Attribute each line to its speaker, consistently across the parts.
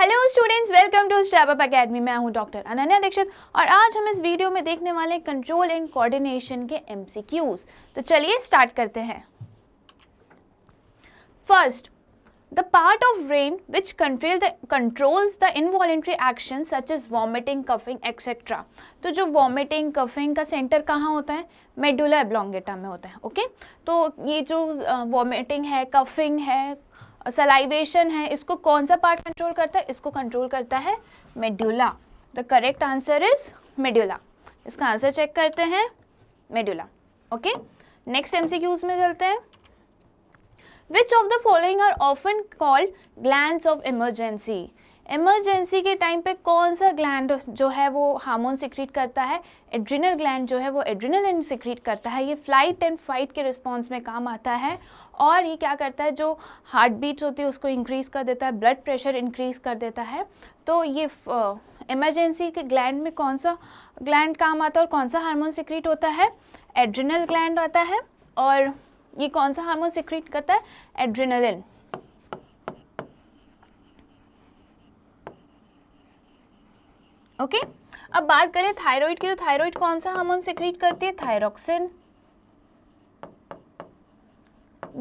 Speaker 1: Hello students welcome to step up academy मैं हूं doctor Ananya Dixit और आज हम इस वीडियो में देखने वाले कंट्रोल एंड कोऑर्डिनेशन के एमसीक्यूज तो चलिए स्टार्ट करते हैं first the part of brain which control the controls the involuntary actions such as vomiting, coughing, तो जो वॉमिटिंग कफिंग का सेंटर कहाँ होता है मेडुला एब्लोंगेटा में होता है ओके okay? तो ये जो वॉमिटिंग है कफिंग है सलाइवेशन है इसको कौन सा पार्ट कंट्रोल करता है इसको कंट्रोल करता है medulla the correct answer is medulla इसका आंसर चेक करते हैं मेड्यूला ओके नेक्स्ट एमसीक्यूज में चलते हैं which of the following are often called gland of emergency emergency के टाइम पे कौन सा ग्लैंड जो है वो हार्मोन सिक्रीट करता है एड्रिनल ग्लैंड जो है वो एड्रिनल सिक्रीट करता है ये फ्लाइट एंड फाइट के रिस्पॉन्स में काम आता है और ये क्या करता है जो हार्ट बीट्स होती है उसको इंक्रीज़ कर देता है ब्लड प्रेशर इंक्रीज़ कर देता है तो ये इमरजेंसी के ग्लैंड में कौन सा ग्लैंड काम आता है और कौन सा हार्मोन सिक्रीट होता है एड्रिनल ग्लैंड आता है और ये कौन सा हार्मोन सिक्रीट करता है एड्रिनलिन ओके okay? अब बात करें थायराइड की तो थायराइड कौन सा हार्मोन सिक्रीट करती है थायरोक्सिन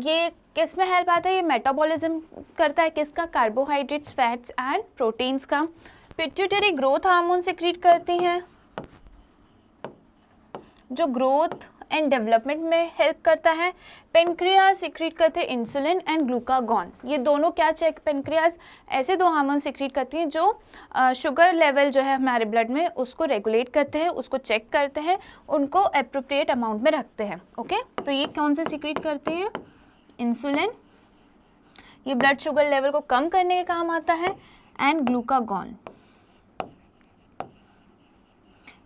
Speaker 1: ये किस में हेल्प आता है ये मेटाबॉलिज्म करता है किसका कार्बोहाइड्रेट्स फैट्स एंड प्रोटीन्स का पिट्यूटरी ग्रोथ हार्मोन सिक्रीट करती हैं जो ग्रोथ एंड डेवलपमेंट में हेल्प करता है पेनक्रियाज सिक्रीट करते हैं इंसुलिन एंड ग्लूकागॉन ये दोनों क्या चेक पेनक्रियाज ऐसे दो हार्मोन सिक्रीट करती हैं जो शुगर लेवल जो है हमारे ब्लड में उसको रेगुलेट करते हैं उसको चेक करते हैं उनको अप्रोप्रिएट अमाउंट में रखते हैं ओके तो ये कौन से सिक्रीट करते हैं इंसुलिन ये ब्लड शुगर लेवल को कम करने के काम आता है एंड ग्लूकागॉन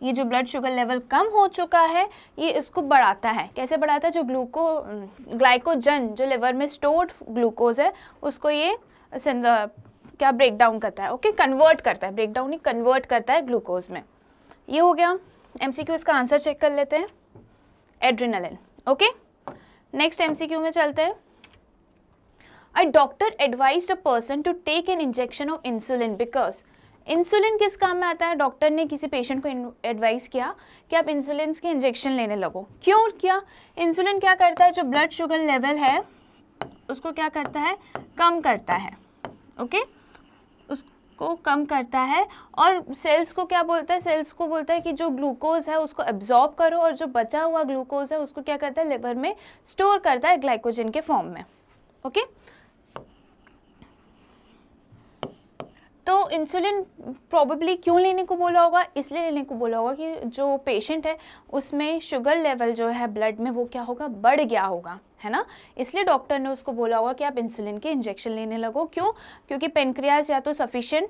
Speaker 1: ये जो ब्लड शुगर लेवल कम हो चुका है ये इसको बढ़ाता है कैसे बढ़ाता है जो ग्लूको ग्लाइकोजन जो लिवर में स्टोर्ड ग्लूकोज है उसको ये uh, क्या ब्रेक डाउन करता है ओके कन्वर्ट करता है ब्रेक डाउन ही कन्वर्ट करता है ग्लूकोज में ये हो गया एम सी इसका आंसर चेक कर लेते हैं एड्रीनलिन ओके नेक्स्ट एम में चलते हैं a doctor advised a person to take an injection of insulin because insulin किस काम में आता है डॉक्टर ने किसी पेशेंट को एडवाइस किया कि आप इंसुलिन के इंजेक्शन लेने लगो क्यों क्या इंसुलिन क्या करता है जो ब्लड शुगर लेवल है उसको क्या करता है कम करता है ओके उसको कम करता है और सेल्स को क्या बोलता है सेल्स को बोलता है कि जो ग्लूकोज है उसको एब्जॉर्ब करो और जो बचा हुआ ग्लूकोज है उसको क्या करता है लिवर में स्टोर करता है ग्लाइकोजन के फॉर्म में ओके okay? तो इंसुलिन प्रॉबली क्यों लेने को बोला होगा इसलिए लेने को बोला होगा कि जो पेशेंट है उसमें शुगर लेवल जो है ब्लड में वो क्या होगा बढ़ गया होगा है ना इसलिए डॉक्टर ने उसको बोला होगा कि आप इंसुलिन के इंजेक्शन लेने लगो क्यों क्योंकि पेनक्रियाज या तो सफिशेंट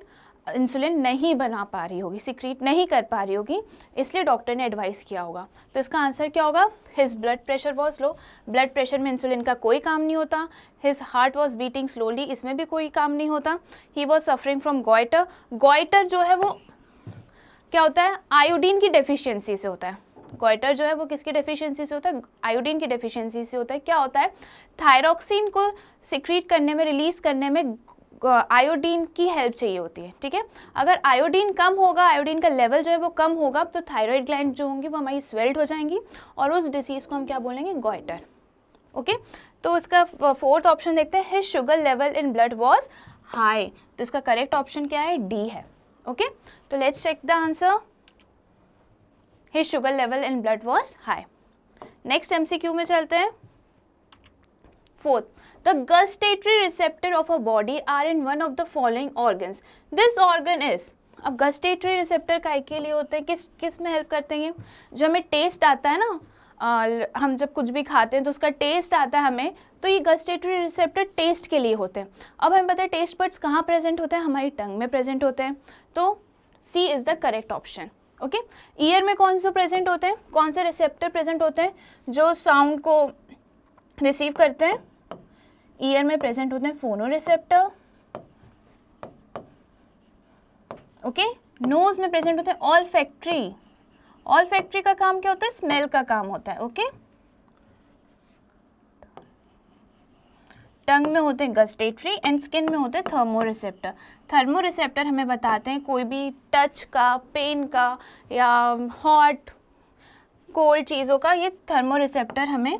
Speaker 1: इंसुलिन नहीं बना पा रही होगी सिक्रीट नहीं कर पा रही होगी इसलिए डॉक्टर ने एडवाइस किया होगा तो इसका आंसर क्या होगा his blood pressure was low blood pressure में इंसुलिन का कोई काम नहीं होता his heart was beating slowly इसमें भी कोई काम नहीं होता he was suffering from goiter goiter जो है वो क्या होता है आयोडीन की डेफिशियंसी से होता है गोइटर जो है वो किसकी डेफिशियंसी से होता है आयोडीन की डेफिशियंसी से होता है क्या होता है थायरॉक्सिन को सिक्रीट करने में रिलीज करने में आयोडीन की हेल्प चाहिए होती है ठीक है अगर आयोडीन कम होगा आयोडीन का लेवल जो है वो कम होगा तो थायराइड ग्लैंड जो होंगी वो हमारी स्वेल्ट हो जाएंगी और उस डिसीज़ को हम क्या बोलेंगे गोइटर ओके तो इसका फोर्थ ऑप्शन देखते हैं his sugar level in blood was high तो इसका करेक्ट ऑप्शन क्या है डी है ओके तो let's check the answer his sugar level in blood was high next M में चलते हैं fourth The gustatory receptor of a body are in one of the following organs. This organ is अब gustatory receptor काय के लिए होते हैं किस किस में हेल्प करते हैं जो हमें टेस्ट आता है ना आ, हम जब कुछ भी खाते हैं तो उसका टेस्ट आता है हमें तो ये गस्टेटरी रिसेप्टर टेस्ट के लिए होते हैं अब हमें पता है टेस्ट बर्ड्स कहाँ प्रेजेंट होते हैं हमारी टंग में प्रेजेंट होते हैं तो C is the correct option okay ear में कौन से प्रेजेंट होते हैं कौन से रिसेप्टर प्रेजेंट होते हैं जो साउंड को रिसीव करते हैं ईयर e में प्रेजेंट होते हैं फोनोरिसेप्टर ओके नोज में प्रेजेंट होते हैं ऑल फैक्ट्री ऑल फैक्ट्री का काम क्या होता है स्मेल का काम होता है ओके टंग में होते हैं गस्टेट्री एंड स्किन में होते हैं थर्मोरिसेप्टर थर्मोरिसेप्टर हमें बताते हैं कोई भी टच का पेन का या हॉट कोल्ड चीज़ों का ये थर्मोरिसेप्टर हमें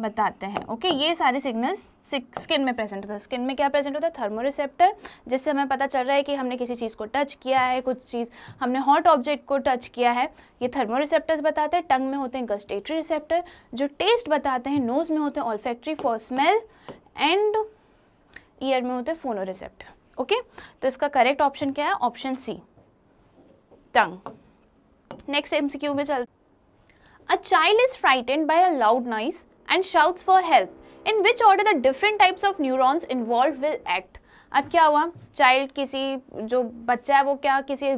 Speaker 1: बताते हैं ओके ये सारे सिग्नल्स स्किन में प्रेजेंट होता है स्किन में क्या प्रेजेंट होता है थर्मोरिसेप्टर जिससे हमें पता चल रहा है कि हमने किसी चीज़ को टच किया है कुछ चीज़ हमने हॉट ऑब्जेक्ट को टच किया है ये थर्मोरिसेप्टर्स बताते हैं टंग में होते हैं गस्टेटरी रिसेप्टर जो टेस्ट बताते हैं नोज़ में होते हैं olfactory for smell and ear में होते हैं फोनो रिसेप्टर ओके तो इसका करेक्ट ऑप्शन क्या है option C tongue next MCQ में चल a child is frightened by a loud noise and shouts for help, in which order the different types of neurons involved will act. अब क्या हुआ child किसी जो बच्चा है वो क्या किसी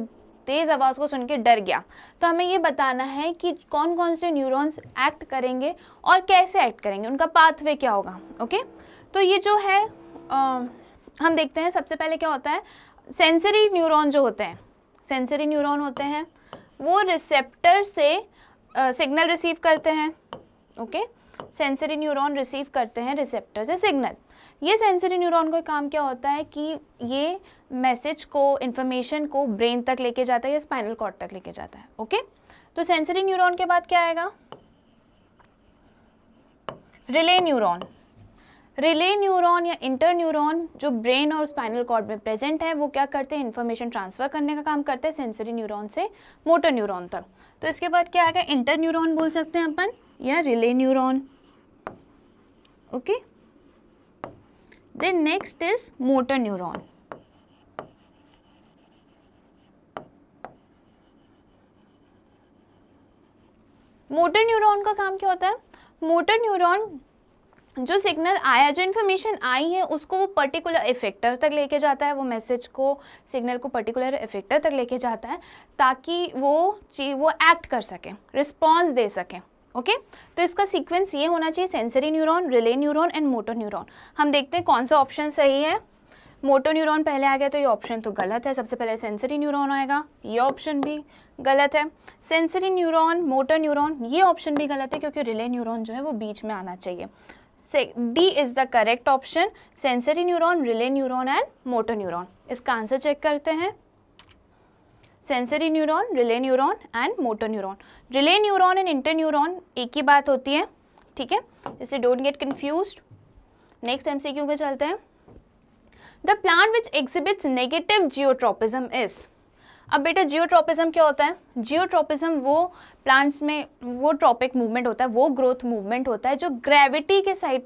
Speaker 1: तेज़ आवाज़ को सुन के डर गया तो हमें ये बताना है कि कौन कौन से न्यूरॉन्स एक्ट करेंगे और कैसे एक्ट करेंगे उनका पाथवे क्या होगा ओके तो ये जो है आ, हम देखते हैं सबसे पहले क्या होता है सेंसरी न्यूरॉन जो होते हैं सेंसरी न्यूरॉन होते हैं वो रिसेप्टर से सिग्नल रिसीव करते हैं okay okay? Sensory neuron receive करते हैं रिसेप्टर से सिग्नल ये सेंसरी न्यूरॉन का काम क्या होता है कि ये मैसेज को इन्फॉर्मेशन को ब्रेन तक लेके जाता है या स्पाइनल कॉर्ड तक लेके जाता है ओके तो सेंसरी न्यूरॉन के बाद क्या आएगा रिले न्यूरॉन रिले न्यूरॉन या इंटर न्यूरॉन जो ब्रेन और स्पाइनल कॉर्ड में प्रेजेंट है वो क्या करते हैं इन्फॉर्मेशन ट्रांसफर करने का काम करते हैं सेंसरी न्यूरॉन से मोटर न्यूरॉन तक तो इसके बाद क्या आ गया इंटर न्यूरॉन बोल सकते हैं अपन या relay neuron okay then next is motor neuron motor neuron का काम क्या होता है मोटर न्यूरॉन जो सिग्नल आया जो इन्फॉर्मेशन आई है उसको वो पर्टिकुलर इफेक्टर तक लेके जाता है वो मैसेज को सिग्नल को पर्टिकुलर इफेक्टर तक लेके जाता है ताकि वो ची वो एक्ट कर सकें रिस्पॉन्स दे सकें ओके okay? तो इसका सीक्वेंस ये होना चाहिए sensory neuron relay neuron and motor neuron हम देखते हैं कौन सा ऑप्शन सही है मोटो न्यूरॉन पहले आ गया तो ये ऑप्शन तो गलत है सबसे पहले सेंसरी न्यूरॉन आएगा ये ऑप्शन भी गलत है सेंसरी न्यूरॉन मोटर न्यूरॉन ये ऑप्शन भी गलत है क्योंकि रिले न्यूरॉन जो है वो बीच में आना चाहिए D is the correct option sensory neuron relay neuron and motor neuron इसका आंसर चेक करते हैं sensory neuron relay neuron and motor neuron relay neuron and inter neuron एक ही बात होती है ठीक है इसे don't get confuse next M C Q में चलते हैं the plant which exhibits negative geotropism is अब बेटा जियोट्रॉपिज्म क्या होता है जियोट्रॉपिज्म वो प्लांट्स में वो ट्रॉपिक मूवमेंट होता है वो ग्रोथ मूवमेंट होता है जो ग्रेविटी के साइड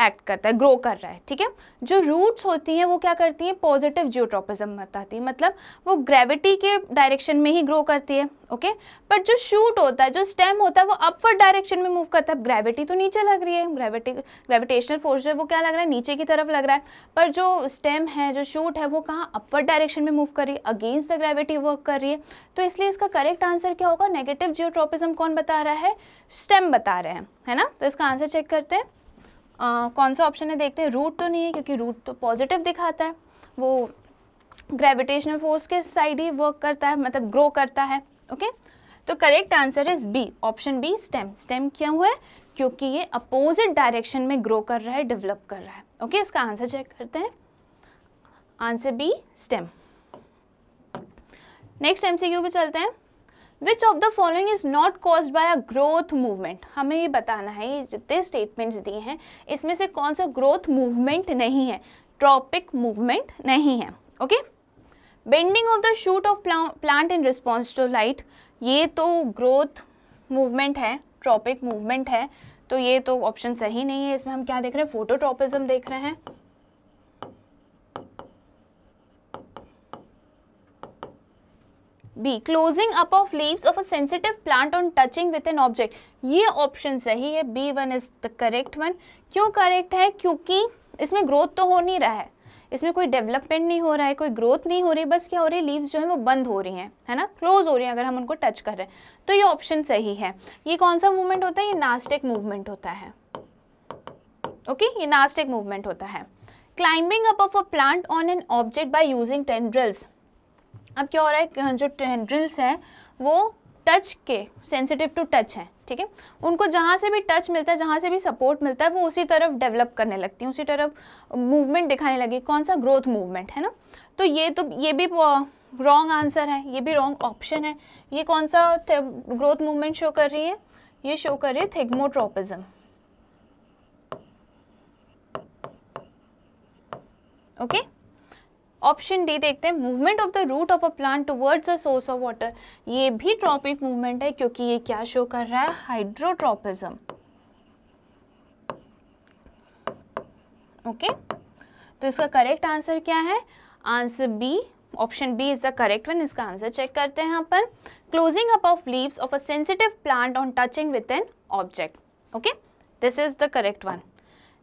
Speaker 1: एक्ट करता है ग्रो कर रहा है ठीक है जो रूट्स होती हैं वो क्या करती हैं पॉजिटिव जियोट्रोपिज्म बताती है मतलब वो ग्रेविटी के डायरेक्शन में ही ग्रो करती है ओके बट जो शूट होता है जो स्टेम होता है वो अपवर्ड डायरेक्शन में मूव करता है ग्रेविटी तो नीचे लग रही है ग्रेविटी ग्रेविटेशनल फोर्स जो है वो क्या लग रहा है नीचे की तरफ लग रहा है पर जो स्टेम है जो शूट है वो कहाँ अपवर्ड डायरेक्शन में मूव कर रही है अगेंस्ट द ग्रेविटी वर्क कर रही है तो इसलिए इसका करेक्ट आंसर क्या होगा नेगेटिव जियोट्रोपिज्म कौन बता रहा है स्टेम बता रहे हैं है ना तो इसका आंसर चेक करते हैं आ, कौन सा ऑप्शन है देखते हैं रूट तो नहीं है क्योंकि रूट तो पॉजिटिव दिखाता है वो ग्रेविटेशनल फोर्स के साइड ही वर्क करता है मतलब ग्रो करता है ओके तो correct answer is B option B stem stem क्यों है क्योंकि ये अपोजिट डायरेक्शन में ग्रो कर रहा है डेवलप कर रहा है ओके okay, इसका आंसर चेक करते हैं answer B stem next MCQ पे चलते हैं which of the following is not cause by a growth movement हमें ये बताना है ये जितने स्टेटमेंट्स दिए हैं इसमें से कौन सा ग्रोथ मूवमेंट नहीं है ट्रॉपिक मूवमेंट नहीं है okay bending of the shoot of plant in response to light ये तो ग्रोथ मूवमेंट है ट्रॉपिक मूवमेंट है तो ये तो ऑप्शन सही नहीं है इसमें हम क्या देख रहे हैं फोटोट्रॉपिज्म देख रहे हैं B closing up of leaves of a sensitive plant on touching with an object ये ऑप्शन सही है B one is the correct one क्यों करेक्ट है क्योंकि इसमें ग्रोथ तो हो नहीं रहा है इसमें कोई डेवलपमेंट नहीं हो रहा है कोई ग्रोथ नहीं हो रही बस क्या हो रही लीव्स जो है वो बंद हो रही हैं है ना क्लोज हो रही हैं अगर हम उनको टच कर रहे हैं तो ये ऑप्शन सही है ये कौन सा मूवमेंट होता है ये नास्टिक मूवमेंट होता है ओके okay? ये नास्टिक मूवमेंट होता है climbing up of a plant on an object by using tendrils अब क्या हो रहा है जो ड्रिल्स हैं वो टच के सेंसिटिव टू टच हैं ठीक है उनको जहाँ से भी टच मिलता है जहाँ से भी सपोर्ट मिलता है वो उसी तरफ डेवलप करने लगती हैं उसी तरफ मूवमेंट दिखाने लगी कौन सा ग्रोथ मूवमेंट है ना तो ये तो ये भी रॉन्ग आंसर है ये भी रॉन्ग ऑप्शन है ये कौन सा ग्रोथ मूवमेंट शो कर रही है ये शो कर रही है thigmotropism okay okay? Option D देखते हैं movement of the root of a plant towards a source of water ये भी ट्रॉपिक मूवमेंट है क्योंकि ये क्या शो कर रहा है हाइड्रोट्रॉपिज्म ओके okay? तो इसका करेक्ट आंसर क्या है answer B option B is the correct one इसका आंसर चेक करते हैं अपन closing up of leaves of a sensitive plant on touching with an object okay this is the correct one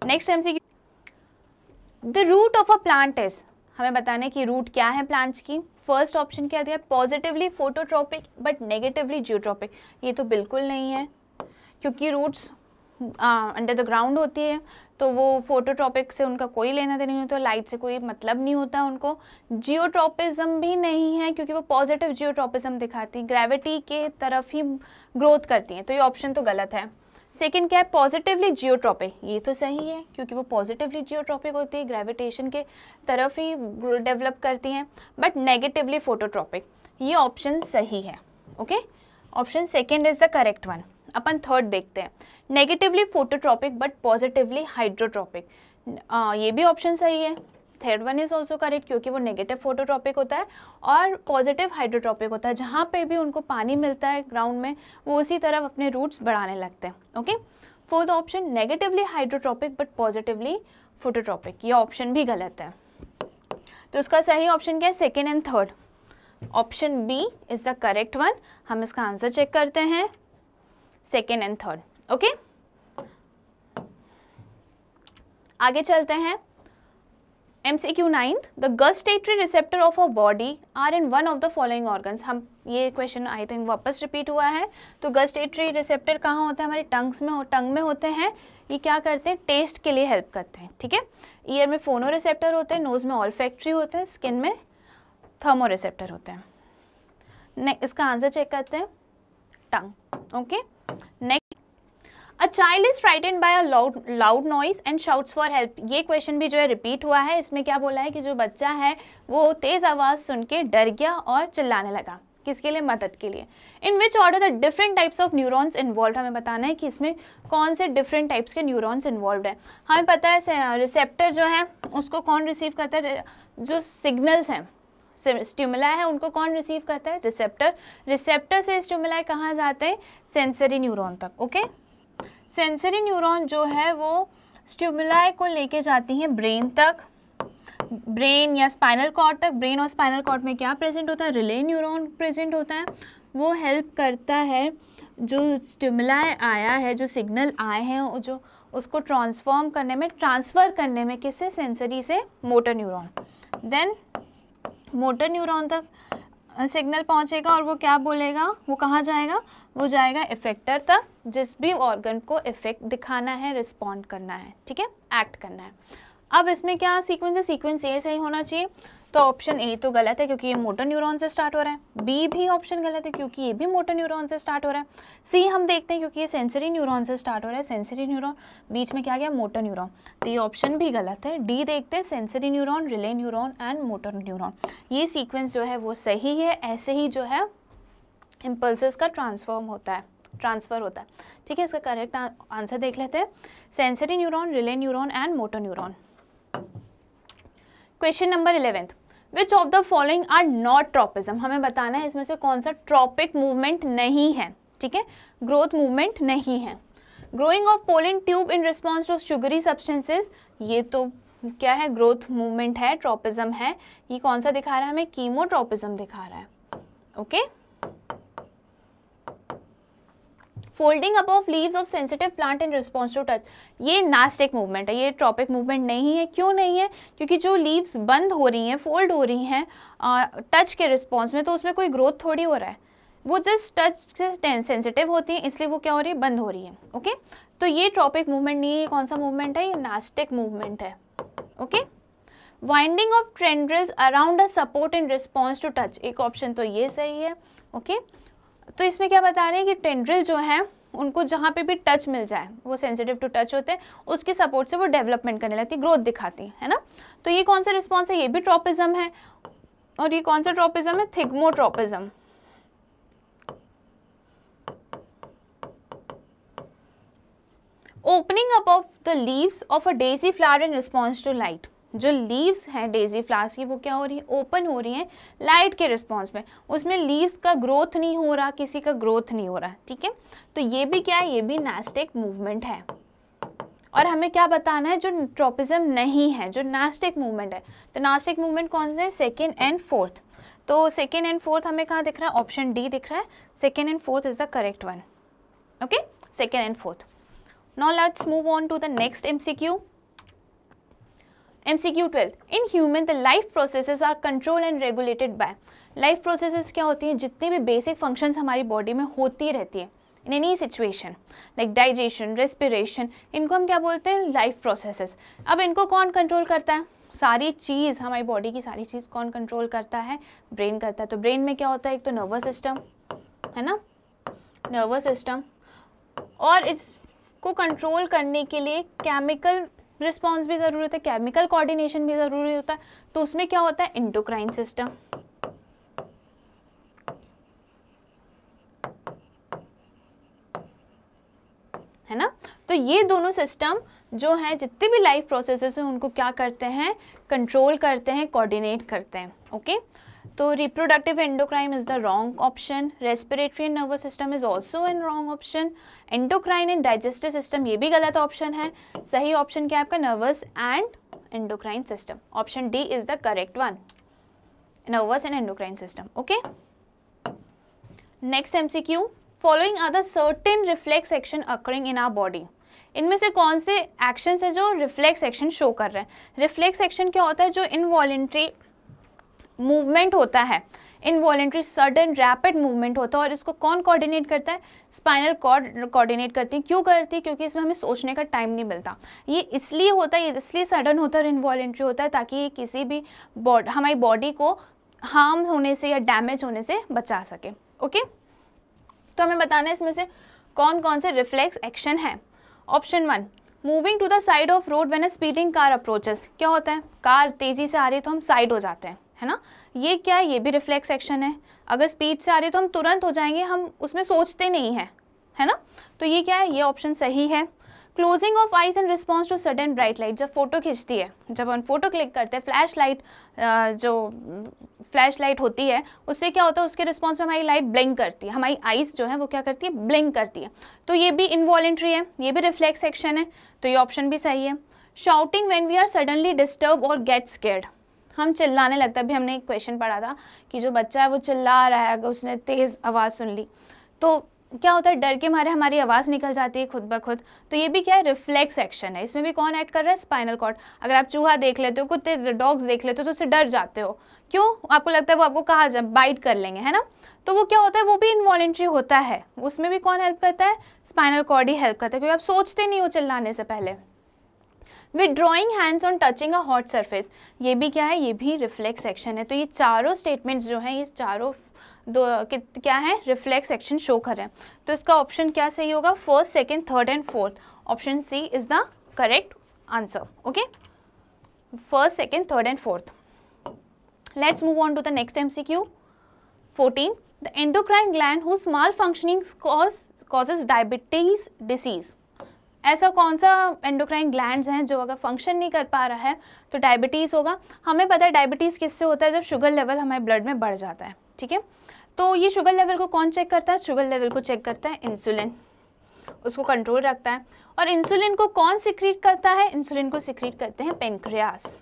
Speaker 1: next MCQ the root of a plant is हमें बताना है कि root क्या है प्लांट्स की फर्स्ट ऑप्शन क्या दिया positively phototropic but negatively geotropic ये तो बिल्कुल नहीं है क्योंकि रूट्स अंडर द ग्राउंड होती है तो वो फोटोट्रॉपिक से उनका कोई लेना देना नहीं होता लाइट से कोई मतलब नहीं होता उनको जियोट्रॉपिज्म भी नहीं है क्योंकि वो पॉजिटिव जियोट्रॉपिज्म दिखाती ग्रेविटी के तरफ ही ग्रोथ करती हैं तो ये ऑप्शन तो गलत है सेकेंड क्या है पॉजिटिवली जियोट्रॉपिक ये तो सही है क्योंकि वो पॉजिटिवली जियोट्रॉपिक होती है ग्रेविटेशन के तरफ ही डेवलप करती हैं बट नेगेटिवली फोटोट्रॉपिक ये ऑप्शन सही है okay option second is the correct one अपन थर्ड देखते हैं negatively phototropic but positively hydrotropic ये भी ऑप्शन सही है third one is also correct क्योंकि वो नेगेटिव फोटोट्रॉपिक होता है और पॉजिटिव हाइड्रोट्रॉपिक होता है जहाँ पे भी उनको पानी मिलता है ग्राउंड में वो उसी तरफ अपने रूट्स बढ़ाने लगते हैं okay fourth option negatively hydrotropic but positively phototropic ये ऑप्शन भी गलत है तो उसका सही ऑप्शन क्या है second and third option B is the correct one हम इसका आंसर चेक करते हैं सेकेंड एंड थर्ड ओके आगे चलते हैं MCQ ninth the gustatory receptor of a body are in one of the following organs. हम ये क्वेश्चन आई थिंक वापस रिपीट हुआ है तो गस्टेटरी रिसेप्टर कहाँ होता है हमारे टंग्स में टंग में होते हैं ये क्या करते हैं टेस्ट के लिए हेल्प करते हैं ठीक है ईयर में फोनो रिसेप्टर होते हैं नोज़ में ऑल फैक्ट्री होते हैं स्किन में थर्मो रिसेप्टर होते हैं इसका आंसर चेक करते हैं tongue okay next a child is frighten by a loud loud noise and shouts for help ये क्वेश्चन भी जो है रिपीट हुआ है इसमें क्या बोला है कि जो बच्चा है वो तेज़ आवाज़ सुन के डर गया और चिल्लाने लगा किसके लिए मदद के लिए in which order the different types of neurons involve हमें बताना है कि इसमें कौन से डिफरेंट टाइप्स के न्यूरॉन्स इन्वॉल्व हैं हमें पता है रिसेप्टर जो है उसको कौन रिसीव करता है जो सिग्नल्स हैं स्टिमुला है उनको कौन रिसीव करता है रिसेप्टर रिसेप्टर से स्टिमुला कहाँ जाते हैं सेंसरी न्यूरॉन तक ओके okay? सेंसरी न्यूरॉन जो है वो स्ट्यूमुलाई को लेके जाती हैं ब्रेन तक ब्रेन या स्पाइनल कॉर्ड तक ब्रेन और स्पाइनल कॉर्ड में क्या प्रेजेंट होता है रिले न्यूरॉन प्रेजेंट होता है वो हेल्प करता है जो स्टिमुलाई आया है जो सिग्नल आए हैं जो उसको ट्रांसफॉर्म करने में ट्रांसफ़र करने में किससे सेंसरी से motor neuron then motor neuron तक सिग्नल पहुंचेगा और वो क्या बोलेगा वो कहाँ जाएगा वो जाएगा इफेक्टर तक जिस भी ऑर्गन को इफेक्ट दिखाना है रिस्पॉन्ड करना है ठीक है एक्ट करना है अब इसमें क्या सीक्वेंस है सीक्वेंस ए सही होना चाहिए तो ऑप्शन ए तो गलत है क्योंकि ये मोटर न्यूरॉन से स्टार्ट हो रहा है बी भी ऑप्शन गलत है क्योंकि ये भी मोटर न्यूरॉन से स्टार्ट हो रहा है सी हम देखते हैं क्योंकि ये सेंसरी न्यूरॉन से स्टार्ट हो रहा है सेंसरी न्यूरॉन बीच में क्या गया मोटर न्यूरॉन तो ये ऑप्शन भी गलत है डी देखते हैं sensory neuron relay neuron and motor neuron ये सीक्वेंस जो है वो सही है ऐसे ही जो है इम्पल्स का ट्रांसफॉर्म होता है ट्रांसफ़र होता है ठीक है इसका करेक्ट आंसर देख लेते हैं sensory neuron relay neuron and motor neuron question number eleventh which of the following are not tropism हमें बताना है इसमें से कौन सा ट्रॉपिक मूवमेंट नहीं है ठीक है ग्रोथ मूवमेंट नहीं है growing of pollen tube in response to sugary substances ये तो क्या है ग्रोथ मूवमेंट है ट्रॉपिज्म है ये कौन सा दिखा रहा है हमें कीमोट्रॉपिज्म दिखा रहा है okay okay? Folding up of leaves of sensitive plant in response to touch ये नास्टिक मूवमेंट है ये ट्रॉपिक मूवमेंट नहीं है क्यों नहीं है क्योंकि जो लीव्स बंद हो रही हैं फोल्ड हो रही हैं टच के रिस्पॉन्स में तो उसमें कोई ग्रोथ थोड़ी हो रहा है वो जस्ट टच से सेंसिटिव होती हैं इसलिए वो क्या हो रही है बंद हो रही है ओके तो ये ट्रॉपिक मूवमेंट नहीं है कौन सा मूवमेंट है ये नास्टिक मूवमेंट है okay winding of tendrils around a support in response to touch एक ऑप्शन तो ये सही है ओके okay? तो इसमें क्या बता रहे हैं कि टेंड्रिल जो है उनको जहाँ पे भी टच मिल जाए वो सेंसिटिव टू टच होते हैं उसकी सपोर्ट से वो डेवलपमेंट करने लगती है ग्रोथ दिखाती है ना तो ये कौन सा रिस्पॉन्स है ये भी ट्रॉपिज्म है और ये कौन सा ट्रॉपिज्म है tropism opening up of the leaves of a daisy flower in response to light जो लीव्स हैं डेजी फ्लास की वो क्या हो रही है ओपन हो रही हैं लाइट के रिस्पॉन्स में उसमें लीव्स का ग्रोथ नहीं हो रहा किसी का ग्रोथ नहीं हो रहा ठीक है तो ये भी क्या है ये भी नास्टिक मूवमेंट है और हमें क्या बताना है जो ट्रोपिज्म नहीं है जो नास्टिक मूवमेंट है तो नास्टिक मूवमेंट कौन से हैं सेकेंड एंड फोर्थ तो सेकेंड एंड फोर्थ हमें कहाँ दिख रहा है ऑप्शन डी दिख रहा है second and fourth is the correct one okay second and fourth move on to the next M C Q MCQ 12 in human the life processes are control and regulated by. Life processes क्या होती हैं जितने भी basic functions हमारी body में होती रहती है in any situation like digestion respiration, इनको हम क्या बोलते हैं लाइफ processes. अब इनको कौन कंट्रोल करता है सारी चीज़ हमारी बॉडी की सारी चीज़ कौन कंट्रोल करता है ब्रेन करता है तो ब्रेन में क्या होता है एक तो नर्वस सिस्टम है ना नर्वस सिस्टम और इस को कंट्रोल करने के लिए केमिकल रिस्पॉन्स भी ज़रूरी होता है केमिकल कोऑर्डिनेशन भी ज़रूरी होता है तो उसमें क्या होता है इंटोक्राइन सिस्टम है ना तो ये दोनों सिस्टम जो हैं जितने भी लाइफ प्रोसेसेस हैं उनको क्या करते हैं कंट्रोल करते हैं कोऑर्डिनेट करते हैं ओके okay? तो reproductive endocrine is the wrong option respiratory and nervous system is also an wrong option endocrine and digestive system ये भी गलत ऑप्शन है सही ऑप्शन क्या है आपका nervous and endocrine system option D is the correct one nervous and endocrine system okay next M C Q following are the certain reflex action occurring in our body इनमें से कौन से action है जो reflex action show कर रहे हैं reflex action क्या होता है जो इनवॉलेंट्री मूवमेंट होता है इनवॉलेंट्री सडन रैपिड मूवमेंट होता है और इसको कौन कोऑर्डिनेट करता है स्पाइनल कॉर्ड कोऑर्डिनेट करती है क्यों करती है क्योंकि इसमें हमें सोचने का टाइम नहीं मिलता ये इसलिए होता है इसलिए सडन होता है और इन्वॉलेंट्री होता है ताकि ये किसी भी बॉडी हमारी बॉडी को हार्म होने से या डैमेज होने से बचा सके ओके तो हमें बताना है इसमें से कौन कौन से रिफ्लेक्स एक्शन है option one moving to the side of road when a speeding car approaches क्या होता है कार तेज़ी से आ रही है तो हम साइड हो जाते हैं है ना ये क्या है ये भी रिफ्लेक्स एक्शन है अगर स्पीड से आ रही है तो हम तुरंत हो जाएंगे हम उसमें सोचते नहीं हैं है ना तो ये क्या है ये ऑप्शन सही है closing of eyes in response to sudden bright light जब फोटो खींचती है जब हम फोटो क्लिक करते हैं फ्लैश लाइट जो फ्लैश लाइट होती है उससे क्या होता है उसके रिस्पॉन्स में हमारी लाइट ब्लिंक करती है हमारी आइज़ जो है वो क्या करती है ब्लिंक करती है तो ये भी इन्वॉलेंट्री है ये भी रिफ्लेक्स एक्शन है तो ये ऑप्शन भी सही है shouting when we are suddenly disturb और गेट स्केर्ड हम चिल्लाने लगता है अभी हमने एक क्वेश्चन पढ़ा था कि जो बच्चा है वो चिल्ला रहा है अगर उसने तेज़ आवाज़ सुन ली तो क्या होता है डर के मारे हमारी आवाज़ निकल जाती है खुद ब खुद तो ये भी क्या है रिफ्लेक्स एक्शन है इसमें भी कौन एक्ट कर रहा है स्पाइनल कॉर्ड अगर आप चूहा देख लेते हो कुत्ते डॉग्स देख लेते हो तो उससे डर जाते हो क्यों आपको लगता है वो आपको कहा जाए बाइट कर लेंगे है ना तो वो क्या होता है वो भी इन्वॉलेंट्री होता है उसमें भी कौन हेल्प करता है स्पाइनल कॉर्ड ही हेल्प करता है क्योंकि आप सोचते नहीं हो चिल्लाने से पहले withdrawing hands on touching a hot surface ये भी क्या है ये भी रिफ्लेक्स एक्शन है तो ये चारों स्टेटमेंट्स जो हैं ये चारों दो क्या है रिफ्लेक्स एक्शन शो कर रहे हैं तो इसका ऑप्शन क्या सही होगा first second third and fourth option C is the correct answer okay first second third and fourth let's move on to the next the C Q fourteen the endocrine gland who small functioning causes diabetes disease ऐसा कौन सा endocrine glands हैं जो अगर function नहीं कर पा रहा है तो डायबिटीज़ होगा हमें पता है डायबिटीज़ किससे होता है जब शुगर लेवल हमारे ब्लड में बढ़ जाता है ठीक है तो ये शुगर लेवल को कौन चेक करता है शुगर लेवल को चेक करता है इंसुलिन उसको कंट्रोल रखता है और इंसुलिन को कौन सिक्रीट करता है इंसुलिन को सिक्रीट करते हैं पेनक्रियास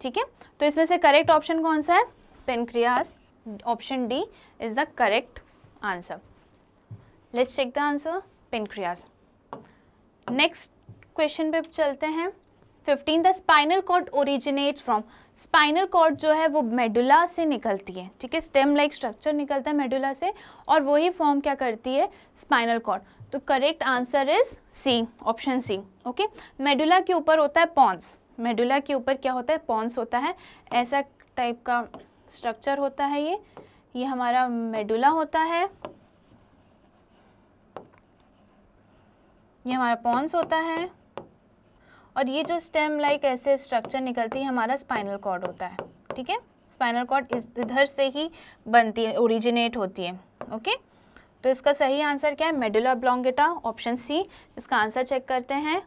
Speaker 1: ठीक है तो इसमें से करेक्ट ऑप्शन कौन सा है pancreas option D is the correct answer let's check the answer pancreas next question पे चलते हैं fifteen the spinal cord originate from spinal cord जो है वो मेडुला से निकलती है ठीक है स्टेम लाइक स्ट्रक्चर निकलता है मेडुला से और वही फॉर्म क्या करती है स्पाइनल कॉर्ड तो correct answer is C option C okay medulla के ऊपर होता है पॉन्स मेडुला के ऊपर क्या होता है पॉन्स होता है ऐसा टाइप का स्ट्रक्चर होता है ये ये हमारा मेडुला होता है ये हमारा पॉन्स होता है और ये जो स्टेम लाइक ऐसे स्ट्रक्चर निकलती है हमारा स्पाइनल कॉर्ड होता है ठीक है स्पाइनल कॉर्ड इस इधर से ही बनती है ओरिजिनेट होती है ओके तो इसका सही आंसर क्या है मेडुला ब्लॉन्गेटा ऑप्शन सी इसका आंसर चेक करते हैं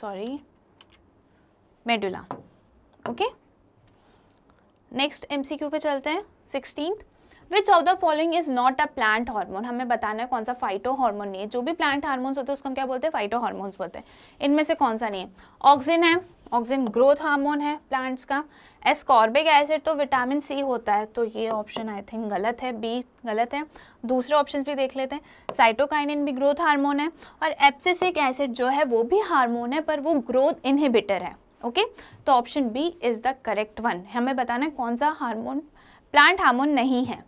Speaker 1: sorry medulla okay next MCQ पे चलते हैं sixteen which of the following is not a plant hormone हमें बताना है कौन सा फाइटो हार्मोन नहीं है जो भी प्लांट हार्मोन्स होते हैं उसको हम क्या बोलते हैं फाइटो हार्मोन्स बोलते हैं इनमें से कौन सा नहीं है ऑक्सिन है ऑक्सिन ग्रोथ हार्मोन है प्लांट्स का एस्कॉर्बिक एसिड तो विटामिन सी होता है तो ये ऑप्शन आई थिंक गलत है बी गलत है दूसरे ऑप्शन भी देख लेते हैं साइटोकाइनिन भी ग्रोथ हार्मोन है और एप्सिसिक एसिड जो है वो भी हार्मोन है पर वो ग्रोथ इनहिबिटर है ओके तो option B is the correct one हमें बताना है कौन सा हार्मोन प्लांट हार्मोन नहीं है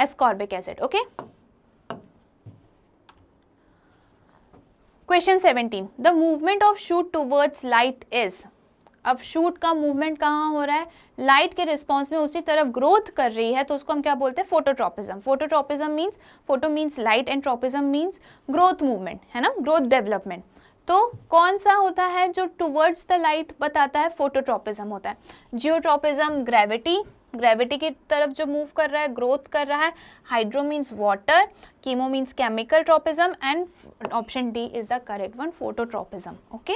Speaker 1: ascorbic acid okay question 17 the movement of shoot towards light is अब शूट का मूवमेंट कहाँ हो रहा है लाइट के रिस्पॉन्स में उसी तरफ ग्रोथ कर रही है तो उसको हम क्या बोलते हैं phototropism phototropism means photo means light and tropism means growth movement है ना ग्रोथ डेवलपमेंट तो कौन सा होता है जो टूवर्ड्स द लाइट बताता है फोटोट्रॉपिज्म होता है जियोट्रॉपिज्म ग्रेविटी ग्रेविटी की तरफ जो मूव कर रहा है ग्रोथ कर रहा है hydro means water chemo means chemical tropism and option D is the correct one phototropism okay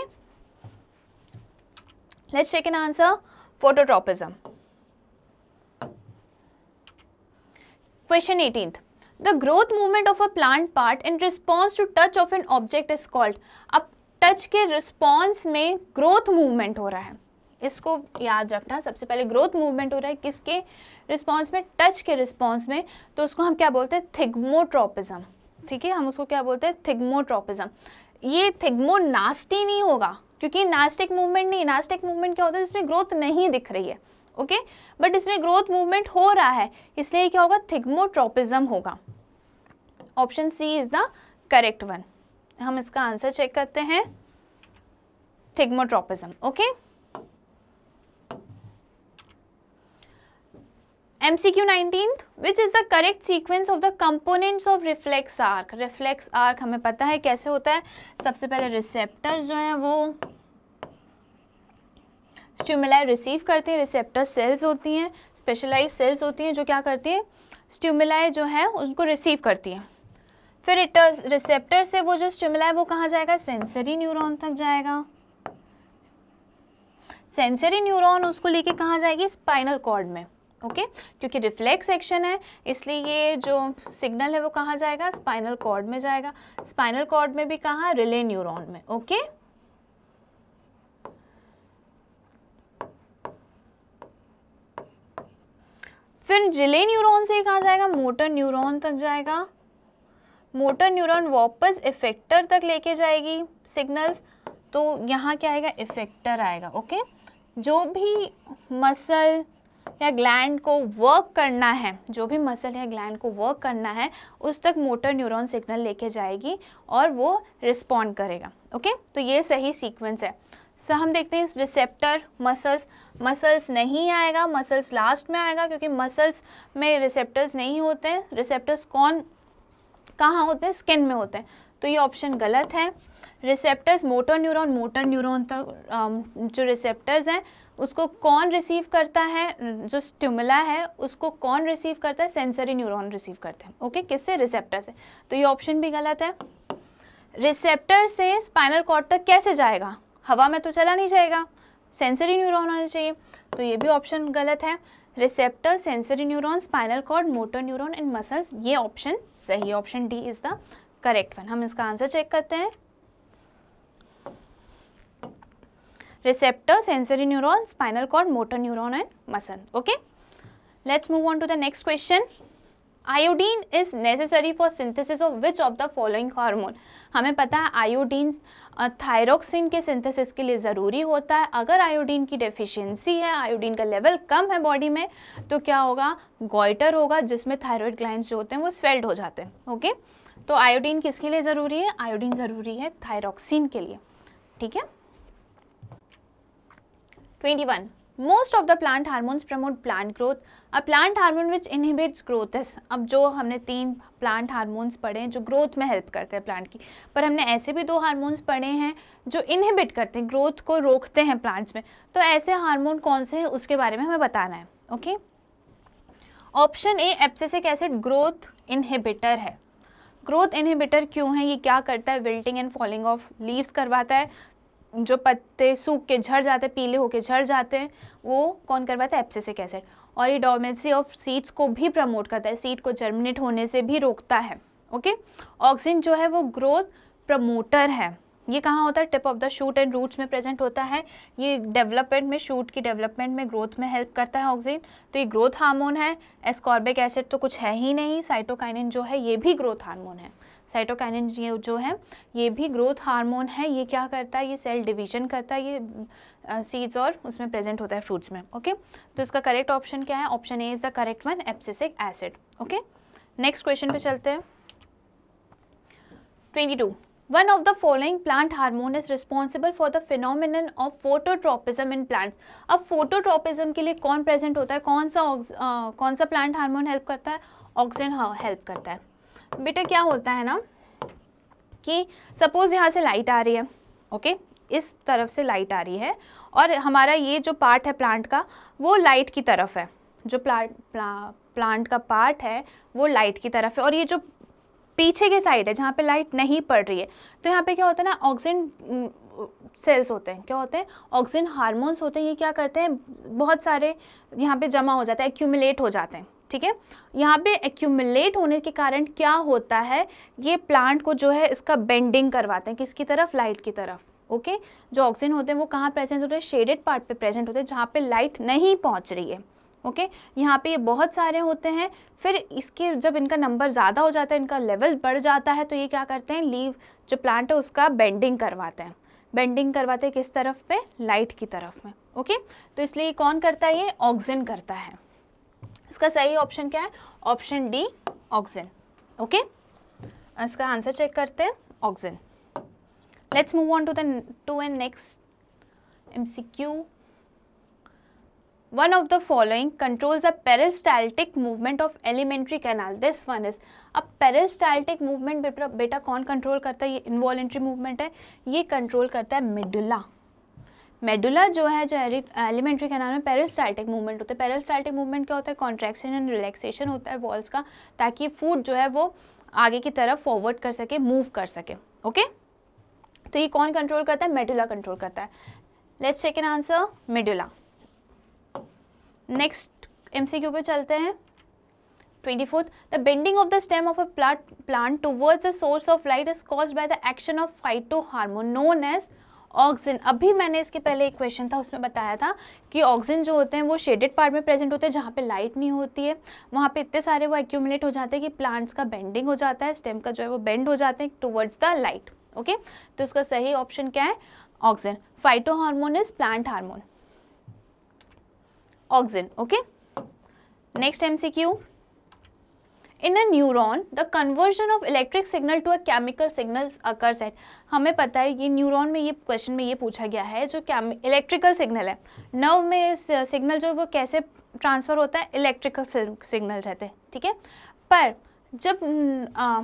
Speaker 1: let's check an answer phototropism question eighteen the growth movement of a plant part in response to touch of an object is called अब touch के response में growth movement हो रहा है इसको याद रखना सबसे पहले ग्रोथ मूवमेंट हो रहा है किसके रिस्पॉन्स में टच के रिस्पॉन्स में तो उसको हम क्या बोलते हैं थिग्मोट्रोपिज्म ठीक है हम उसको क्या बोलते हैं थिग्मोट्रोपिज्म ये नास्टी नहीं होगा क्योंकि नास्टिक मूवमेंट नहीं नास्टिक मूवमेंट क्या होता है जिसमें ग्रोथ नहीं दिख रही है ओके बट इसमें ग्रोथ मूवमेंट हो रहा है इसलिए क्या होगा थिग्मोट्रोपिज्म होगा option C is the correct one हम इसका आंसर चेक करते हैं thigmotropism okay okay? MCQ 19th, which is the correct sequence of the components of reflex arc. Reflex arc हमें पता है कैसे होता है सबसे पहले रिसेप्टर जो हैं वो स्ट्यूमुलाई रिसीव करती हैं रिसेप्टर सेल्स होती हैं स्पेशलाइज सेल्स होती हैं जो क्या करती हैं स्ट्यूमुलाई जो है उनको रिसीव करती हैं फिर इट रिसेप्टर से वो जो स्ट्यूमुलाई वो कहाँ जाएगा सेंसरी न्यूरॉन तक जाएगा सेंसरी न्यूरॉन उसको लेके कहाँ जाएगी स्पाइनल कॉर्ड में ओके okay? क्योंकि रिफ्लेक्स एक्शन है इसलिए ये जो सिग्नल है वो कहाँ जाएगा स्पाइनल कॉर्ड में जाएगा स्पाइनल कॉर्ड में भी कहाँ रिले न्यूरॉन में ओके okay? फिर रिले न्यूरॉन से कहाँ जाएगा मोटर न्यूरॉन तक जाएगा मोटर न्यूरॉन वापस इफेक्टर तक लेके जाएगी सिग्नल्स तो यहाँ क्या आएगा इफेक्टर आएगा ओके जो भी मसल या ग्लैंड को वर्क करना है जो भी मसल है ग्लैंड को वर्क करना है उस तक मोटर न्यूरॉन सिग्नल लेके जाएगी और वो रिस्पॉन्ड करेगा ओके तो ये सही सीक्वेंस है सो हम देखते हैं रिसेप्टर मसल्स मसल्स नहीं आएगा मसल्स लास्ट में आएगा क्योंकि मसल्स में रिसेप्टर्स नहीं होते हैं रिसेप्टर्स कौन कहाँ होते हैं स्किन में होते हैं तो ये ऑप्शन गलत है receptors motor neuron motor neuron तक जो रिसेप्टर्स हैं उसको कौन रिसीव करता है जो स्टिमुला है उसको कौन रिसीव करता है सेंसरी न्यूरॉन रिसीव करते हैं ओके किससे रिसेप्टर से तो ये ऑप्शन भी गलत है रिसेप्टर से स्पाइनल कॉर्ड तक कैसे जाएगा हवा में तो चला नहीं जाएगा सेंसरी न्यूरॉन होना चाहिए तो ये भी ऑप्शन गलत है receptor sensory neuron spinal cord motor neuron and muscles ये ऑप्शन सही option D is the correct one हम इसका आंसर चेक करते हैं receptor, sensory neuron, spinal cord, motor neuron and muscle. Okay. Let's move on to the next question. Iodine is necessary for synthesis of which of the following hormone हमें पता है iodine thyroxine के synthesis के लिए ज़रूरी होता है अगर आयोडीन की डेफिशिएंसी है आयोडीन का लेवल कम है बॉडी में तो क्या होगा गॉइटर होगा जिसमें थायराइड ग्लैंड्स जो होते हैं वो स्वेल्ड हो जाते हैं ओके तो आयोडीन किसके लिए ज़रूरी है आयोडीन ज़रूरी है थायरोक्सिन के लिए ठीक है one most of the plant hormones promote plant growth a plant hormone which inhibits growth अब जो हमने तीन प्लांट हारमोन्स पढ़े हैं जो ग्रोथ में हेल्प करते हैं प्लांट की पर हमने ऐसे भी दो हारमोन्स पढ़े हैं जो इनहिबिट करते हैं ग्रोथ को रोकते हैं प्लांट्स में तो ऐसे हारमोन कौन से हैं उसके बारे में हमें बताना है okay option A abscisic acid growth inhibitor है ग्रोथ इनहिबिटर क्यों है ये क्या करता है wilting and falling of leaves करवाता है जो पत्ते सूख के झड़ जाते पीले होके झड़ जाते हैं वो कौन करवाता है एप्सिसिक एसिड और ये डोमेसी ऑफ सीड्स को भी प्रमोट करता है सीड को जर्मिनेट होने से भी रोकता है ओके ऑक्सीजन जो है वो ग्रोथ प्रमोटर है ये कहाँ होता है tip of the shoot and roots में प्रेजेंट होता है ये डेवलपमेंट में शूट की डेवलपमेंट में ग्रोथ में हेल्प करता है ऑक्सीजन तो ये ग्रोथ हार्मोन है एस्कॉर्बिक एसिड तो कुछ है ही नहीं साइटोकाइनिन जो है ये भी ग्रोथ हार्मोन है साइटोकैनिन ये जो है ये भी ग्रोथ हार्मोन है ये क्या करता है ये सेल डिवीजन करता है ये सीड्स और उसमें प्रेजेंट होता है फ्रूट्स में ओके तो इसका करेक्ट ऑप्शन क्या है option A is the correct one abscisic acid okay next question पे चलते हैं twenty two one of the following plant hormone is responsible for the phenomenon of phototropism in plants अब phototropism के लिए कौन present होता है कौन सा uh, कौन सा प्लांट हार्मोन हेल्प करता है ऑक्सीजन हेल्प हाँ, करता है बेटा क्या होता है ना कि सपोज़ यहाँ से लाइट आ रही है ओके इस तरफ से लाइट आ रही है और हमारा ये जो पार्ट है प्लांट का वो लाइट की तरफ है जो प्लांट प्ला, प्लांट का पार्ट है वो लाइट की तरफ है और ये जो पीछे के साइड है जहाँ पे लाइट नहीं पड़ रही है तो यहाँ पे क्या होता है ना ऑक्सीजन सेल्स mm, होते हैं क्या होते हैं ऑक्सीजन हार्मोन्स होते हैं ये क्या करते हैं बहुत सारे यहाँ पे जमा हो जाते हैं एक्यूमुलेट हो जाते हैं ठीक है यहाँ पे एक्यूमुलेट होने के कारण क्या होता है ये प्लांट को जो है इसका बेंडिंग करवाते हैं किसकी तरफ लाइट की तरफ ओके जो ऑक्सीजन होते हैं वो कहाँ प्रेजेंट होते हैं शेडेड पार्ट पे प्रेजेंट होते हैं जहाँ पे लाइट नहीं पहुँच रही है ओके okay? यहाँ पे ये बहुत सारे होते हैं फिर इसके जब इनका नंबर ज़्यादा हो जाता है इनका लेवल बढ़ जाता है तो ये क्या करते हैं लीव जो प्लांट है उसका बेंडिंग करवाते हैं बेंडिंग करवाते हैं किस तरफ पे लाइट की तरफ में ओके okay? तो इसलिए कौन करता है ये ऑक्सीजन करता है इसका सही ऑप्शन क्या है ऑप्शन डी ऑक्सीजन ओके इसका आंसर चेक करते हैं oxygen let's move on to the two and next Q one of the following controls a peristaltic movement of alimentary canal this one is अब peristaltic movement बेटा कौन control करता है ये involuntary movement है ये कंट्रोल करता है मिडुला मेडुला जो है जो एलिमेंट्री के नाम में पेरिस्टाइटिक मूवमेंट होता है पेरिस्टाइटिक मूवमेंट क्या होता है कॉन्ट्रैक्शन एंड रिलैक्सेशन होता है वॉल्स का ताकि फूड जो है वो आगे की तरफ फॉरवर्ड कर सके मूव कर सके ओके तो ये कौन कंट्रोल करता है मेडुला कंट्रोल करता है let's check an answer medulla next MCQ पे चलते हैं twenty fourth the bending of the stem of a plant plant towards a source of light is cause by the action of phyto hormone known as auxin अभी मैंने इसके पहले एक question था उसमें बताया था कि ऑक्सिन जो होते हैं वो शेडेड पार्ट में प्रेजेंट होते हैं जहाँ पे लाइट नहीं होती है वहाँ पे इतने सारे वो एक्यूमुलेट हो जाते हैं कि प्लांट्स का बेंडिंग हो जाता है स्टेम का जो है वो बेंड हो जाते हैं टूवर्ड्स द लाइट ओके तो इसका सही ऑप्शन क्या है auxin phyto hormone is plant hormone auxin okay next MCQ in a neuron the conversion of electric signal to a chemical signal occurs at हमें पता है ये न्यूरॉन में ये क्वेश्चन में ये पूछा गया है जो इलेक्ट्रिकल सिग्नल है नर्व में सिग्नल जो वो कैसे ट्रांसफ़र होता है इलेक्ट्रिकल सिग्नल रहते हैं ठीक है पर जब आ,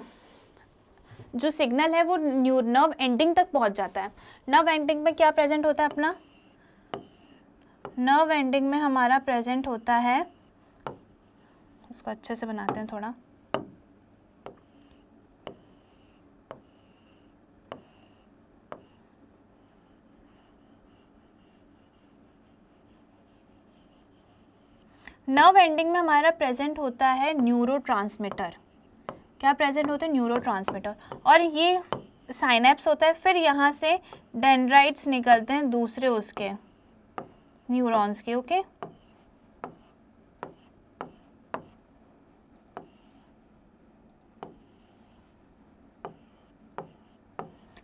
Speaker 1: जो सिग्नल है वो न्यू नर्व एंडिंग तक पहुंच जाता है नर्व एंडिंग में क्या प्रेजेंट होता है अपना नर्व एंडिंग में हमारा प्रेजेंट होता है इसको अच्छे से बनाते हैं थोड़ा नर्व एंडिंग में हमारा प्रेजेंट होता है न्यूरो क्या प्रेजेंट होते हैं न्यूरो और ये साइनेप्स होता है फिर यहाँ से डेंड्राइट्स निकलते हैं दूसरे उसके न्यूरॉन्स के ओके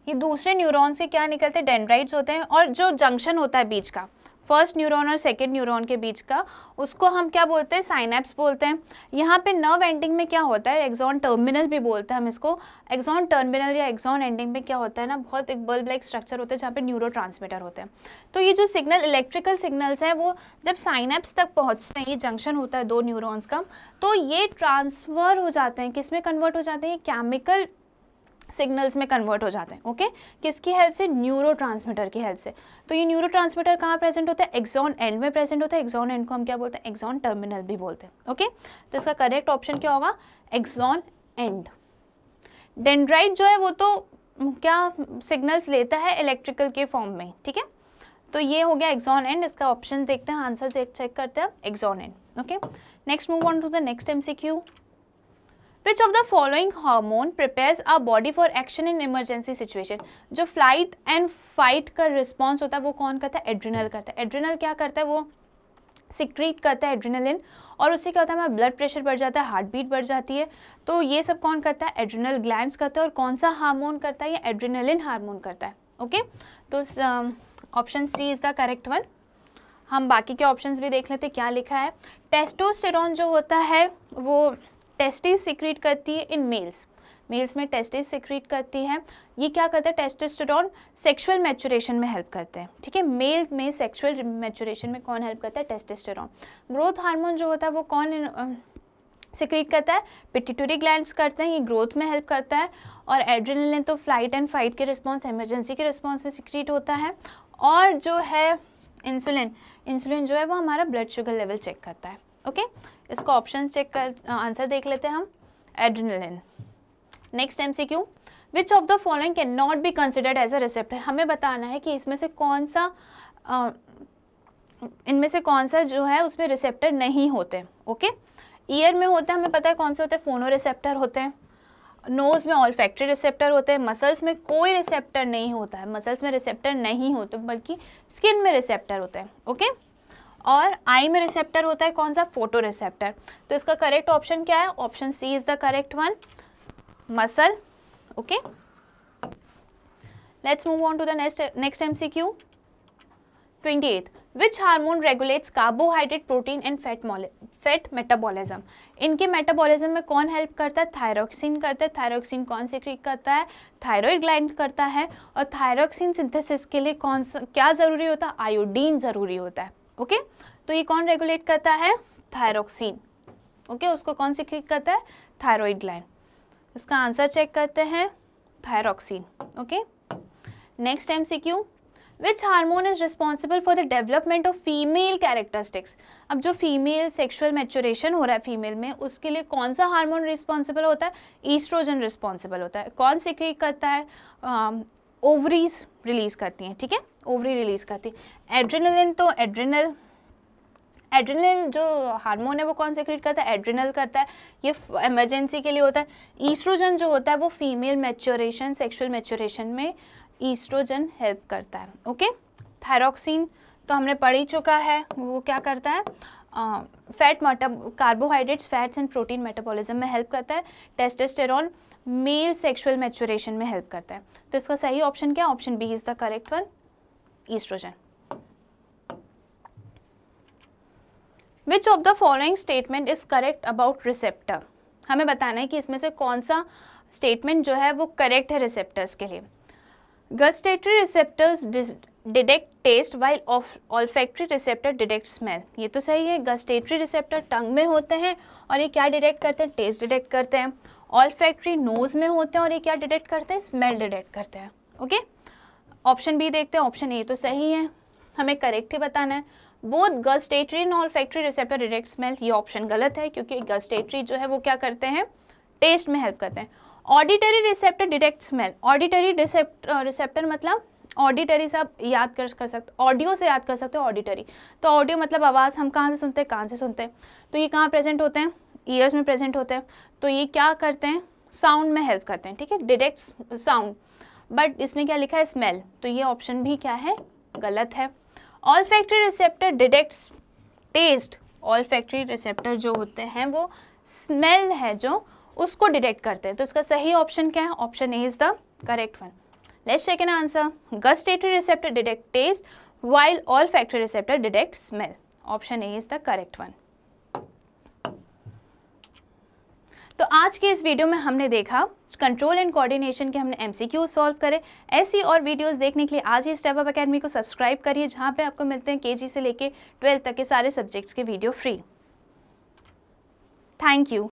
Speaker 1: ये दूसरे न्यूरॉन्स से क्या निकलते हैं डेंड्राइट्स होते हैं और जो जंक्शन होता है बीच का फर्स्ट न्यूरॉन और सेकेंड न्यूरॉन के बीच का उसको हम क्या बोलते हैं साइनेप्स बोलते हैं यहाँ पे नर्व एंडिंग में क्या होता है एग्जॉन टर्मिनल भी बोलते हैं हम इसको एग्जॉन टर्मिनल या एग्जॉन एंडिंग में क्या होता है ना बहुत एक बल्ब लाइक स्ट्रक्चर होता है जहाँ पे न्यूरो होते हैं तो ये जो सिग्नल इलेक्ट्रिकल सिग्नल्स हैं वो जब साइनेप्स तक पहुँचते हैं ये जंक्शन होता है दो न्यूरोन्स का तो ये ट्रांसफ़र हो जाते हैं किस में कन्वर्ट हो जाते हैं केमिकल सिग्नल्स में कन्वर्ट हो जाते हैं ओके किसकी हेल्प से न्यूरो की हेल्प से तो ये न्यूरो ट्रांसमीटर कहाँ प्रेजेंट होता है एक्जॉन एंड में प्रेजेंट होता है एक्जॉन एंड को हम क्या बोलते हैं एक्जॉन टर्मिनल भी बोलते हैं ओके तो इसका करेक्ट ऑप्शन क्या होगा एक्जॉन एंड डेंड्राइट जो है वो तो क्या सिग्नल्स लेता है इलेक्ट्रिकल के फॉर्म में ठीक है तो ये हो गया एक्जॉन एंड इसका ऑप्शन देखते हैं आंसर चेक करते हैं axon end okay next move on to the next MCQ which of the following hormone prepares our body for action in emergency situation जो फ्लाइट एंड फाइट का response होता है वो कौन करता है एड्रिनल करता है एड्रिनल क्या करता है वो सिक्रीट करता है एड्रिनलिन और उससे क्या होता है हमारा ब्लड प्रेशर बढ़ जाता है हार्ट बीट बढ़ जाती है तो ये सब कौन करता है एड्रिनल ग्लैंड्स करता है और कौन सा हार्मोन करता है ये एड्रिनलिन हार्मोन करता है ओके तो option C is the correct one हम बाकी के ऑप्शंस भी देख लेते क्या लिखा है टेस्टोस्टेरॉन जो होता है वो टेस्टिस सिक्रीट करती है इन मेल्स मेल्स में टेस्टिस सिक्रीट करती है ये क्या करता है टेस्टोस्टेरॉन सेक्सुअल मैचुरेशन में हेल्प करते हैं ठीक है मेल में सेक्सुअल मैचुरेशन में कौन हेल्प करता है टेस्टोस्टेरॉन ग्रोथ हार्मोन जो होता है वो कौन सिक्रीट करता है पिटिटोरी ग्लैंड्स करते हैं ये ग्रोथ में हेल्प करता है और एड्रेनलिन तो फ्लाइट एंड फाइट के रिस्पॉन्स एमरजेंसी के रिस्पॉन्स में सिक्रीट होता है और जो है इंसुलिन इंसुलिन जो है वो हमारा ब्लड शुगर लेवल चेक करता है ओके okay? इसका ऑप्शन चेक कर आंसर देख लेते हैं हम adrenaline next MCQ which of the following can not be considered as a receptor हमें बताना है कि इसमें से कौन सा uh, इनमें से कौन सा जो है उसमें रिसेप्टर नहीं होते ओके ईयर में होते हैं हमें पता है कौन से होते हैं फोनो रिसेप्टर होते हैं नोज़ में ऑल फैक्ट्री रिसेप्टर होते हैं मसल्स में कोई रिसेप्टर नहीं होता है मसल्स में रिसेप्टर नहीं होते बल्कि स्किन में रिसेप्टर होते हैं ओके okay? और आई में रिसेप्टर होता है कौन सा फोटो रिसेप्टर तो इसका करेक्ट ऑप्शन क्या है option C is the correct one muscle okay move on to to the next next mcq 28th which hormone regulates carbohydrate protein and fat fat metabolism इनके metabolism में कौन help करता है thyroxine करता है thyroxine कौन क्रिक करता है थायरॉइड ग्लैंड करता है और थायरोक्सिन सिंथेसिस के लिए कौन सा क्या ज़रूरी होता है आयोडीन ज़रूरी होता है ओके तो ये कौन रेगुलेट करता है थायरोक्सिन ओके उसको कौन सिक्रेट करता है थायरॉइड लाइन इसका आंसर चेक करते हैं thyroxine okay next M C Q which hormone is responsible for the development of female characteristics अब जो फीमेल सेक्शुअल मेचोरेशन हो रहा है फीमेल में उसके लिए कौन सा हार्मोन रिस्पॉन्सिबल होता है ईस्ट्रोजन रिस्पॉन्सिबल होता है कौन सिक्रेट करता है ओवरीज रिलीज करती हैं ठीक है थीके? ओवरी रिलीज करती एड्रेनलिन तो एड्रेनल एड्रेनल जो हार्मोन है वो कौन क्रिएट करता है एड्रेनल करता है ये इमरजेंसी के लिए होता है ईस्ट्रोजन जो होता है वो फीमेल मैच्योरेशन सेक्सुअल मैच्योरेशन में ईस्ट्रोजन हेल्प करता है ओके थायरोक्सिन तो हमने पढ़ ही चुका है वो क्या करता है फैट मोटा carbohydrates fats and protein metabolism में हेल्प करता है टेस्टेस्टेरॉन मेल सेक्सुअल मैच्योरेशन में हेल्प करता है तो इसका सही ऑप्शन क्या option B is the correct one estrogen. Which of the following statement is correct about receptor? हमें बताना है कि इसमें से कौन सा स्टेटमेंट जो है वो करेक्ट है रिसेप्टर्स के लिए gustatory receptors detect taste while olfactory receptor detect smell ये तो सही है गस्टेटरी रिसेप्टर टंग में होते हैं और ये क्या डिटेक्ट करते हैं टेस्ट डिटेक्ट करते हैं ऑल्फेक्ट्री नोज़ में होते हैं और ये क्या डिटेक्ट करते हैं स्मेल डिटेक्ट करते हैं ओके okay? ऑप्शन बी देखते हैं ऑप्शन ए तो सही है हमें करेक्ट ही बताना है both gustatory and olfactory receptor detect smell ये ऑप्शन गलत है क्योंकि गस्टेटरी जो है वो क्या करते हैं टेस्ट में हेल्प करते हैं auditory receptor detect smell auditory receptor मतलब ऑडिटरी से आप याद कर कर सकते ऑडियो से याद कर सकते हो ऑडिटरी तो ऑडियो मतलब आवाज़ हम कहाँ से सुनते हैं कहाँ से सुनते हैं तो ये कहाँ प्रेजेंट होते हैं ईयर्स में प्रेजेंट होते हैं तो ये क्या करते हैं साउंड में हेल्प करते हैं ठीक है डिटेक्ट साउंड बट इसमें क्या लिखा है स्मेल तो ये ऑप्शन भी क्या है गलत है olfactory receptor detects taste olfactory receptor जो होते हैं वो स्मेल है जो उसको डिटेक्ट करते हैं तो इसका सही ऑप्शन क्या है option A is the correct one let's check an answer gustatory receptor detect taste while olfactory receptor detect smell option A is the correct one तो आज के इस वीडियो में हमने देखा कंट्रोल एंड कोऑर्डिनेशन के हमने एमसीक्यू सॉल्व करे ऐसी और वीडियोस देखने के लिए आज ही स्टेप अप अकेडमी को सब्सक्राइब करिए जहाँ पे आपको मिलते हैं केजी से लेके ट्वेल्थ तक के सारे सब्जेक्ट्स के वीडियो फ्री थैंक यू